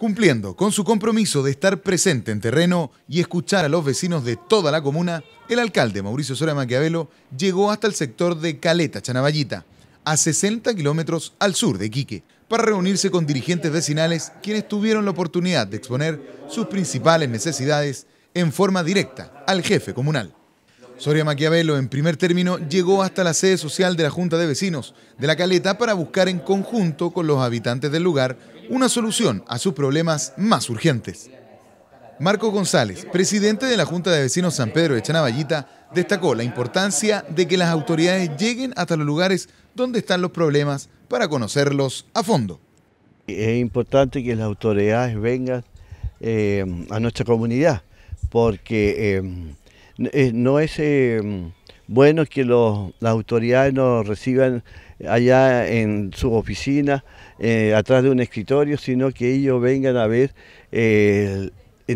Cumpliendo con su compromiso de estar presente en terreno y escuchar a los vecinos de toda la comuna, el alcalde Mauricio Sora Maquiavelo llegó hasta el sector de Caleta Chanaballita, a 60 kilómetros al sur de Quique, para reunirse con dirigentes vecinales quienes tuvieron la oportunidad de exponer sus principales necesidades en forma directa al jefe comunal. Soria Maquiavelo, en primer término, llegó hasta la sede social de la Junta de Vecinos de La Caleta para buscar en conjunto con los habitantes del lugar una solución a sus problemas más urgentes. Marco González, presidente de la Junta de Vecinos San Pedro de Chanaballita, destacó la importancia de que las autoridades lleguen hasta los lugares donde están los problemas para conocerlos a fondo. Es importante que las autoridades vengan eh, a nuestra comunidad porque... Eh, eh, no es eh, bueno que los, las autoridades nos reciban allá en su oficina, eh, atrás de un escritorio, sino que ellos vengan a ver en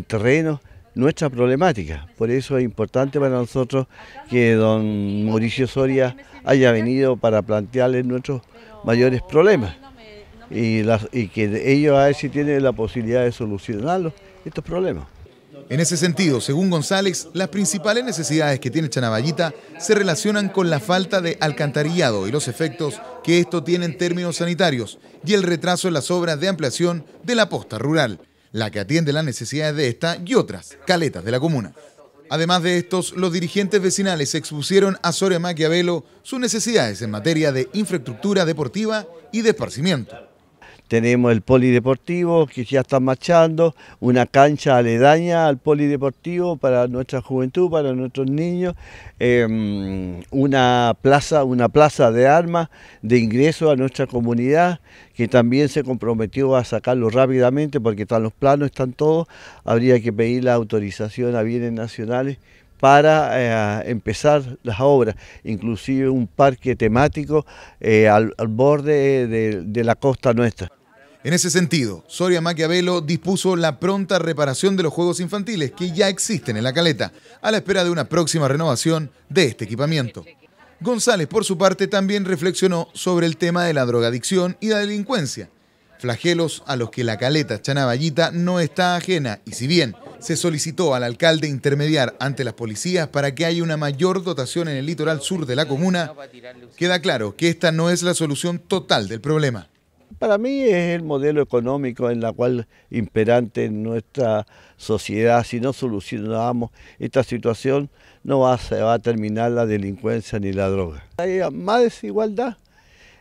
terreno nuestra problemática. Por eso es importante para nosotros que don Mauricio Soria haya venido para plantearles nuestros mayores problemas y, y que ellos a ver si tienen la posibilidad de solucionarlos, estos problemas. En ese sentido, según González, las principales necesidades que tiene Chanaballita se relacionan con la falta de alcantarillado y los efectos que esto tiene en términos sanitarios y el retraso en las obras de ampliación de la posta rural, la que atiende las necesidades de esta y otras caletas de la comuna. Además de estos, los dirigentes vecinales expusieron a Soria Maquiavelo sus necesidades en materia de infraestructura deportiva y de esparcimiento tenemos el polideportivo que ya está marchando, una cancha aledaña al polideportivo para nuestra juventud, para nuestros niños, em, una plaza, una plaza de armas de ingreso a nuestra comunidad que también se comprometió a sacarlo rápidamente porque están los planos, están todos, habría que pedir la autorización a bienes nacionales para eh, empezar las obras, inclusive un parque temático eh, al, borde de, de la costa nuestra. En ese sentido, Soria Maquiavelo dispuso la pronta reparación de los juegos infantiles que ya existen en la caleta, a la espera de una próxima renovación de este equipamiento. González, por su parte, también reflexionó sobre el tema de la drogadicción y la delincuencia, flagelos a los que la caleta Chanaballita no está ajena y si bien se solicitó al alcalde intermediar ante las policías para que haya una mayor dotación en el litoral sur de la comuna, queda claro que esta no es la solución total del problema. Para mí es el modelo económico en la cual imperante en nuestra sociedad, si no solucionamos esta situación, no se va a terminar la delincuencia ni la droga. Hay más desigualdad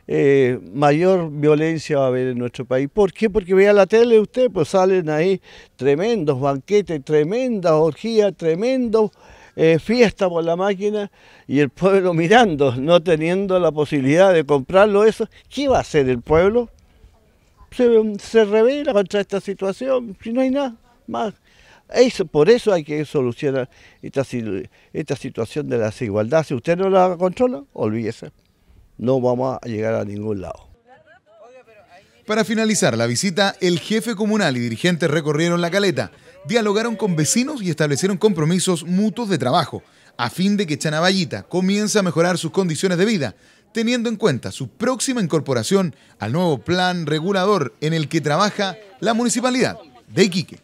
eh, mayor violencia va a haber en nuestro país. ¿Por qué? Porque vea la tele usted, pues salen ahí tremendos banquetes, tremendas orgías, tremendo eh, fiestas por la máquina y el pueblo mirando, no teniendo la posibilidad de comprarlo eso. ¿Qué va a hacer el pueblo? Se, revela contra esta situación, si no hay nada más. Eso, por eso hay que solucionar esta, esta situación de la desigualdad. Si usted no la controla, olvídese no vamos a llegar a ningún lado. Para finalizar la visita, el jefe comunal y dirigentes recorrieron la caleta, dialogaron con vecinos y establecieron compromisos mutuos de trabajo, a fin de que Chanaballita comience a mejorar sus condiciones de vida, teniendo en cuenta su próxima incorporación al nuevo plan regulador en el que trabaja la municipalidad de Iquique.